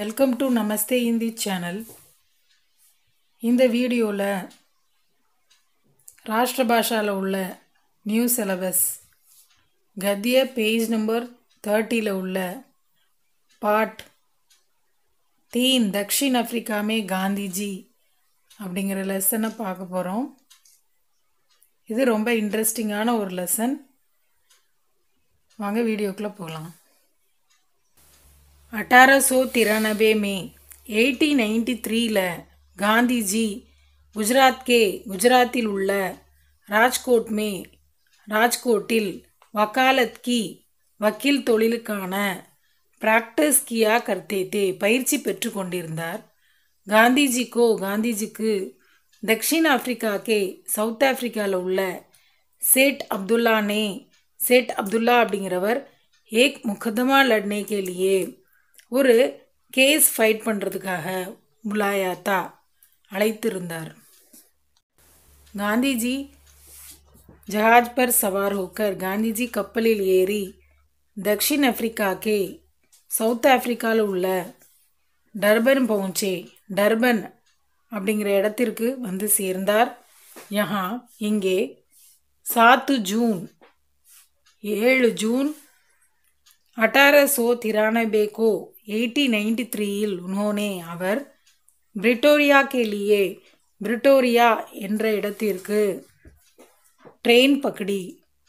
welcome to Namaste Hindi channel இந்த வீடியோவில் ராஷ்டிர பாஷாவில் உள்ள நியூ சிலபஸ் கத்திய பேஜ் நம்பர் தேர்ட்டியில் உள்ள பாட் தீன் தக்ஷின் ஆப்ரிக்காமே காந்திஜி அப்படிங்கிற லெசனை பார்க்க போகிறோம் இது ரொம்ப இன்ட்ரெஸ்டிங்கான ஒரு லெசன் வாங்க வீடியோக்குள்ளே போகலாம் அட்டாரசோ திரானவே மே எயிட்டீன் நைன்டி த்ரீல காந்திஜி குஜராத் கே குஜராத்தில் உள்ள ராஜ்கோட் மே ராஜ்கோட்டில் வக்காலத் கி வக்கீல் தொழிலுக்கான பிராக்டிஸ் கியா கர்த்தேத்தே பயிற்சி பெற்று கொண்டிருந்தார் காந்திஜிக்கோ காந்திஜிக்கு தக்ஷின் ஆப்பிரிக்காக்கே சவுத் ஆப்பிரிக்காவில் உள்ள சேட் அப்துல்லா நே சேட் அப்துல்லா அப்படிங்கிறவர் ஏக் முகதமா லட்னே கேலியே ஒரு கேஸ் ஃபைட் பண்ணுறதுக்காக முலாயாத்தா அழைத்திருந்தார் காந்திஜி ஜஹாஜ் பர் சவார் ஹோக்கர் காந்திஜி கப்பலில் ஏறி தக்ஷின் ஆப்பிரிக்காக்கே சவுத் ஆப்பிரிக்காவில் உள்ள டர்பன் பவுஞ்சே டர்பன் அப்படிங்கிற இடத்திற்கு வந்து சேர்ந்தார் யஹா இங்கே சாத்து ஜூன் ஏழு ஜூன் அட்டார சோ திரானபேகோ எயிட்டீன் நைன்டி த்ரீயில் உன்னோனே அவர் பிரிட்டோரியா கேலியே பிரிட்டோரியா என்ற இடத்திற்கு ட்ரெயின் பக்கடி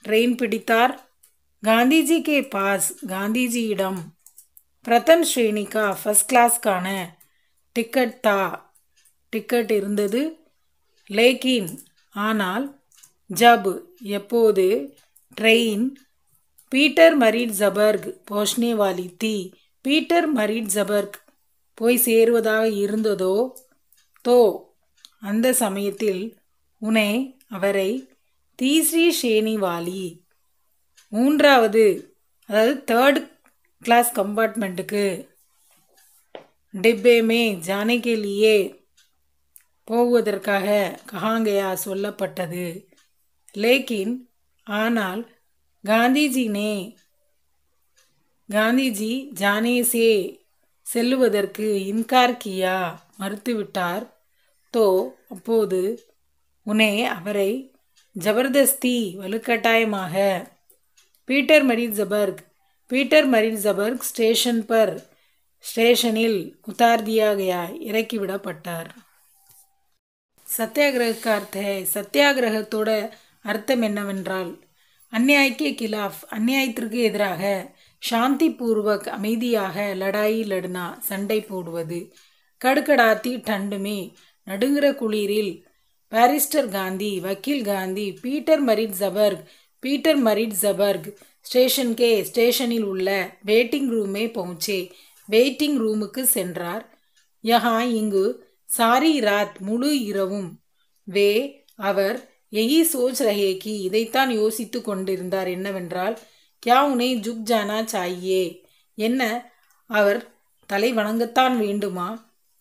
ட்ரெயின் பிடித்தார் காந்திஜி கே பாஸ் காந்திஜியிடம் பிரதம் ஸ்ரேணிகா ஃபஸ்ட் கிளாஸ்க்கான டிக்கெட் தா டிக்கெட் இருந்தது லேக்கின் ஆனால் ஜப் எப்போது ட்ரெயின் பீட்டர் மரீட் ஜபர்க் போஷ்னேவாலி தீ பீட்டர் மரீட் ஜபர்க் போய் சேருவதாக இருந்ததோ தோ அந்த சமயத்தில் உனே அவரை தீஸ்ரீ ஷேனிவாலி மூன்றாவது அதாவது தேர்ட் கிளாஸ் கம்பார்ட்மெண்ட்டுக்கு டிப்பேமே ஜானகிலேயே போவதற்காக கஹாங்கையா சொல்லப்பட்டது லேக்கின் ஆனால் காந்திஜினே காந்திஜி ஜானேசே செல்லுவதற்கு இன்கார் கியா மறுத்துவிட்டார் தோ அப்போது உனே அவரை ஜபர்தஸ்தி வலுக்கட்டாயமாக Pietermaritzburg Pietermaritzburg station பர் ஸ்டேஷனில் உத்தார்தியாக இறக்கிவிடப்பட்டார் சத்தியாகிரகக்கு அர்த்த சத்தியாகிரகத்தோட அர்த்தம் என்னவென்றால் அந்நியாய்க்கு கிலாஃப் அந்நியாயத்திற்கு எதிராக சாந்தி பூர்வக் அமைதியாக லடாயி லடுனா சண்டை போடுவது கடுக்கடாத்தி டண்டுமே நடுங்கிற குளிரில் பாரிஸ்டர் காந்தி வக்கீல் Gandhi Pietermaritzburg Pietermaritzburg station கே ஸ்டேஷனில் உள்ள வெயிட்டிங் ரூமே பவுச்சே வெயிட்டிங் ரூமுக்கு சென்றார் யஹா இங்கு சாரி ராத் முழு இரவும் வே அவர் எகி சோச் ரஹேகி இதைத்தான் யோசித்து கொண்டிருந்தார் என்னவென்றால் கியா உனே ஜுக் ஜானா चाहिए என்ன அவர் தலை வணங்கத்தான் வேண்டுமா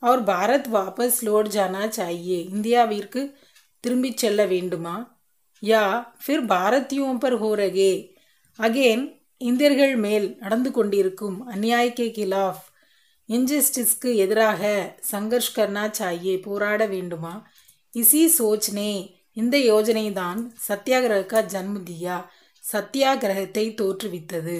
அவர் பாரத் வாபஸ் லோட் ஜானா சாயே இந்தியாவிற்கு திரும்பி செல்ல வேண்டுமா யா ஃபிர் பாரத்தியோம் பர் ஹோரகே அகேன் இந்தியர்கள் மேல் நடந்து கொண்டிருக்கும் அந்நியாய்க்கே கிலாஃப் இன்ஜஸ்டிஸ்க்கு எதிராக சங்கர்ஷ் கர்னா சாயே போராட வேண்டுமா இசி சோச்னே இந்த யோஜனை தான் சத்தியாகிரக ஜன்மதியா சத்தியாகிரகத்தை தோற்றுவித்தது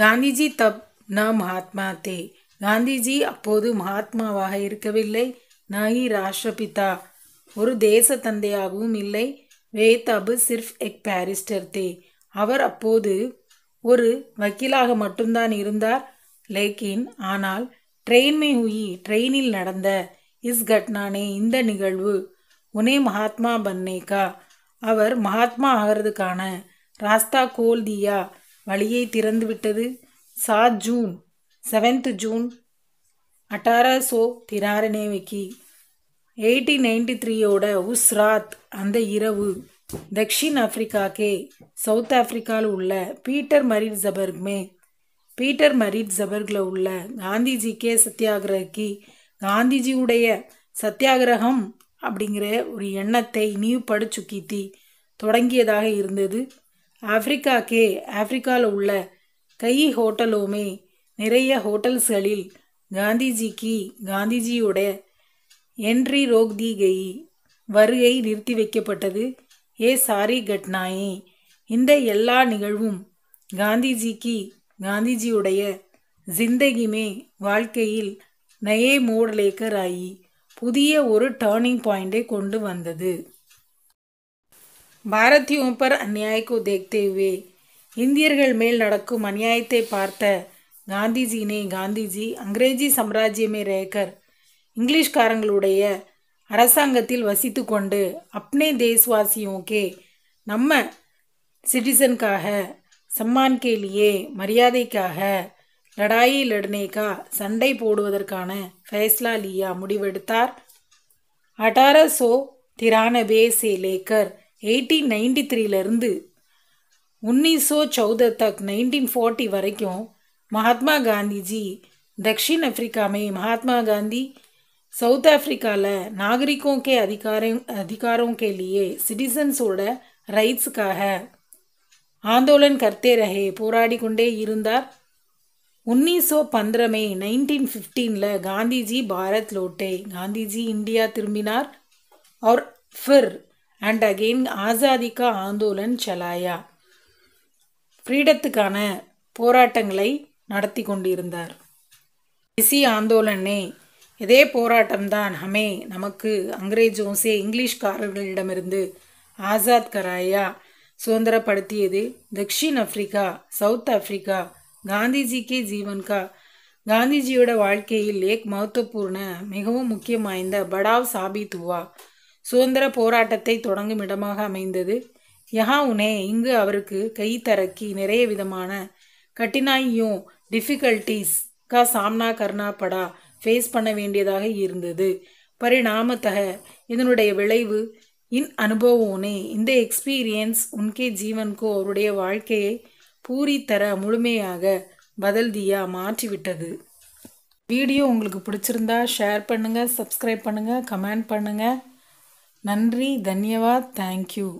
காந்திஜி தப் ந மகாத்மா தே காந்திஜி அப்போது மகாத்மாவாக இருக்கவில்லை நஹி ராஷ்டிரபிதா ஒரு தேச தந்தையாகவும் இல்லை வே தபு சிர்ஃப் எக் பாரிஸ்டர் தே அவர் அப்போது ஒரு வக்கீலாக மட்டும்தான் இருந்தார் லேக்கின் ஆனால் ட்ரெயின் மே ஹுயி ட்ரெயினில் நடந்த இஸ் கட்னானே இந்த நிகழ்வு உனே மகாத்மா பன்னேகா அவர் மகாத்மா ஆகிறதுக்கான ராஸ்தா கோல் தியா வழியை திறந்துவிட்டது சாத் ஜூன் செவன்த் ஜூன் அட்டாரா சோ திராரனேவிக்கு எயிட்டீன் நைன்டி த்ரீயோட உஸ் ராத் அந்த இரவு தக்ஷின் ஆப்பிரிக்காக்கே சவுத் ஆப்பிரிக்காவில் உள்ள பீட்டர் மரிட் ஜபர்க்மே பீட்டர் மரிட் ஜபர்கில் உள்ள காந்திஜிக்கே சத்தியாகிரகி காந்திஜியுடைய சத்தியாகிரகம் அப்படிங்கிற ஒரு எண்ணத்தை படிச்சு சுக்கித்தி தொடங்கியதாக இருந்தது ஆப்பிரிக்காக்கே ஆப்பிரிக்காவில் உள்ள கை ஹோட்டலுமே நிறைய ஹோட்டல்ஸ்களில் காந்திஜிக்கு காந்திஜியோட என்றி ரோக் தீகை கை வருகை நிறுத்தி வைக்கப்பட்டது ஏ சாரி கட்னாயே இந்த எல்லா நிகழ்வும் காந்திஜிக்கு காந்திஜியுடைய ஜிந்தகிமே வாழ்க்கையில் நயே மூடலேக்கர் ஆயி புதிய ஒரு டர்னிங் பாயிண்டை கொண்டு வந்தது பாரதியோं பர் अन्याय को இந்தியர்கள் மேல் நடக்கும் அநியாயத்தை பார்த்த காந்திஜியினை காந்திஜி அங்கிரேஜி சாம்ராஜ்யமே ரேகர் இங்கிலீஷ்காரங்களுடைய அரசாங்கத்தில் வசித்து கொண்டு அப்னே தேஸ்வாசியோக்கே நம்ம சிட்டிசனுக்காக சம்மான்கேலியே மரியாதைக்காக லடாயி லெட்னேகா சண்டை போடுவதற்கான ஃபைஸ்லா லியா முடிவெடுத்தார் அட்டாரசோ திரானபே சே லேக்கர் எயிட்டீன் நைன்டி த்ரீலேருந்து உன்னிசோ சௌத தக் நைன்டீன் ஃபார்ட்டி வரைக்கும் மகாத்மா காந்திஜி தக்ஷின் அஃப்ரிக்கா மகாத்மா காந்தி சவுத் அफ्रीकाல நாகரிகம் கே அதிகாரம் அதிகாரம் के சிட்டிசன்ஸோட ரைட்ஸுக்காக ஆந்தோலன் கர்த்தே ரஹே போராடி கொண்டே இருந்தார் உன்னிசோ பந்திரமே நைன்டீன் ஃபிஃப்டீனில் காந்திஜி பாரத் லோட்டே காந்திஜி இந்தியா திரும்பினார் அவர் ஃபிர் அண்ட் அகெயின் ஆசாதிக்கா ஆந்தோலன் சலாயா ஃப்ரீடத்துக்கான போராட்டங்களை நடத்தி கொண்டிருந்தார் இசி ஆந்தோலனே இதே போராட்டம்தான் ஹமே நமக்கு அங்கிரேஜோசே இங்கிலீஷ்காரர்களிடமிருந்து ஆசாத் கராயா சுதந்திரப்படுத்தியது தக்ஷின் ஆப்பிரிக்கா சவுத் ஆப்பிரிக்கா காந்திஜிக்கு ஜீவன்கா காந்திஜியோட வாழ்க்கையில் ஏக் மகத்துவபூர்ண மிகவும் முக்கியம் வாய்ந்த படாவ் சாபித்துவா ஹுவா சுதந்திர போராட்டத்தை தொடங்கும் இடமாக அமைந்தது யஹா உனே இங்கு அவருக்கு கை தரக்கி நிறைய விதமான கட்டினாயும் டிஃபிகல்ட்டிஸ் கா சாம்னா கர்ணா படா ஃபேஸ் பண்ண வேண்டியதாக இருந்தது பரிணாமத்தக இதனுடைய விளைவு இன் அனுபவம் உனே இந்த எக்ஸ்பீரியன்ஸ் உன்கே ஜீவன்கோ அவருடைய வாழ்க்கையை பூரி தர முழுமையாக பதல்தியா மாற்றிவிட்டது வீடியோ உங்களுக்கு பிடிச்சிருந்தா ஷேர் பண்ணுங்கள் சப்ஸ்கிரைப் பண்ணுங்கள் கமெண்ட் பண்ணுங்கள் நன்றி தன்யவாத் தேங்க்யூ